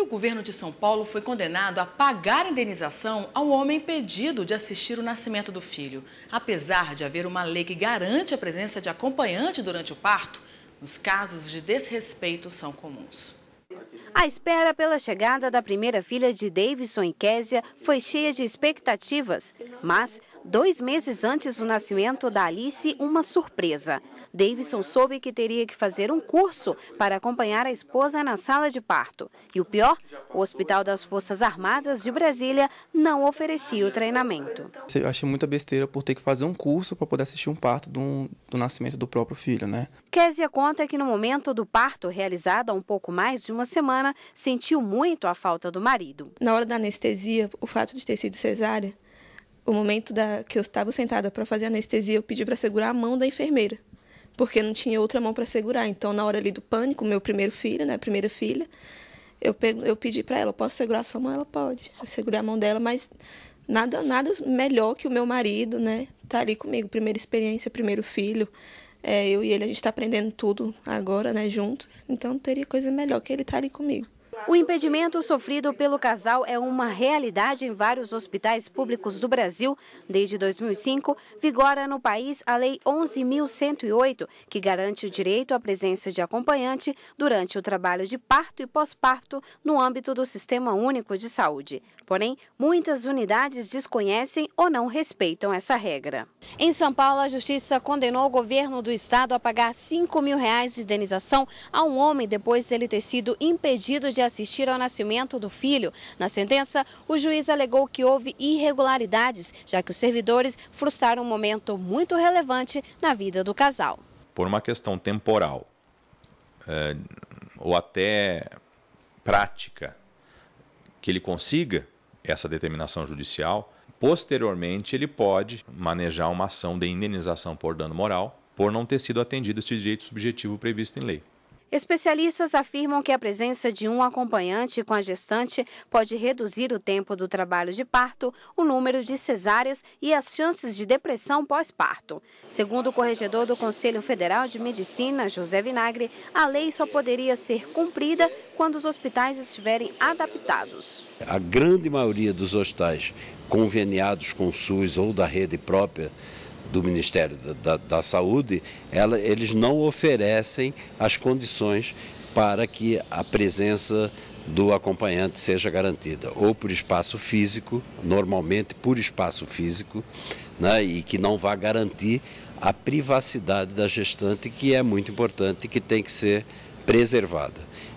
E o governo de São Paulo foi condenado a pagar indenização ao homem impedido de assistir o nascimento do filho. Apesar de haver uma lei que garante a presença de acompanhante durante o parto, os casos de desrespeito são comuns. A espera pela chegada da primeira filha de Davidson e Késia foi cheia de expectativas, mas Dois meses antes do nascimento da Alice, uma surpresa. Davidson soube que teria que fazer um curso para acompanhar a esposa na sala de parto. E o pior, o Hospital das Forças Armadas de Brasília não oferecia o treinamento. Eu achei muita besteira por ter que fazer um curso para poder assistir um parto do, do nascimento do próprio filho, né? Kézia conta que no momento do parto, realizado há um pouco mais de uma semana, sentiu muito a falta do marido. Na hora da anestesia, o fato de ter sido cesárea, o momento da, que eu estava sentada para fazer anestesia, eu pedi para segurar a mão da enfermeira, porque não tinha outra mão para segurar. Então, na hora ali do pânico, meu primeiro filho, né, primeira filha, eu, pego, eu pedi para ela, posso segurar a sua mão? Ela pode. Eu segurei a mão dela, mas nada, nada melhor que o meu marido, né, tá ali comigo. Primeira experiência, primeiro filho. É, eu e ele, a gente está aprendendo tudo agora, né, juntos. Então, não teria coisa melhor que ele estar tá ali comigo. O impedimento sofrido pelo casal é uma realidade em vários hospitais públicos do Brasil. Desde 2005, vigora no país a Lei 11.108, que garante o direito à presença de acompanhante durante o trabalho de parto e pós-parto no âmbito do Sistema Único de Saúde. Porém, muitas unidades desconhecem ou não respeitam essa regra. Em São Paulo, a Justiça condenou o governo do estado a pagar 5 mil reais de indenização a um homem depois de ele ter sido impedido de assistir assistir ao nascimento do filho. Na sentença, o juiz alegou que houve irregularidades, já que os servidores frustraram um momento muito relevante na vida do casal. Por uma questão temporal é, ou até prática, que ele consiga essa determinação judicial, posteriormente ele pode manejar uma ação de indenização por dano moral por não ter sido atendido este direito subjetivo previsto em lei. Especialistas afirmam que a presença de um acompanhante com a gestante pode reduzir o tempo do trabalho de parto, o número de cesáreas e as chances de depressão pós-parto. Segundo o corregedor do Conselho Federal de Medicina, José Vinagre, a lei só poderia ser cumprida quando os hospitais estiverem adaptados. A grande maioria dos hospitais conveniados com o SUS ou da rede própria do Ministério da, da, da Saúde, ela, eles não oferecem as condições para que a presença do acompanhante seja garantida, ou por espaço físico, normalmente por espaço físico, né, e que não vá garantir a privacidade da gestante, que é muito importante e que tem que ser preservada.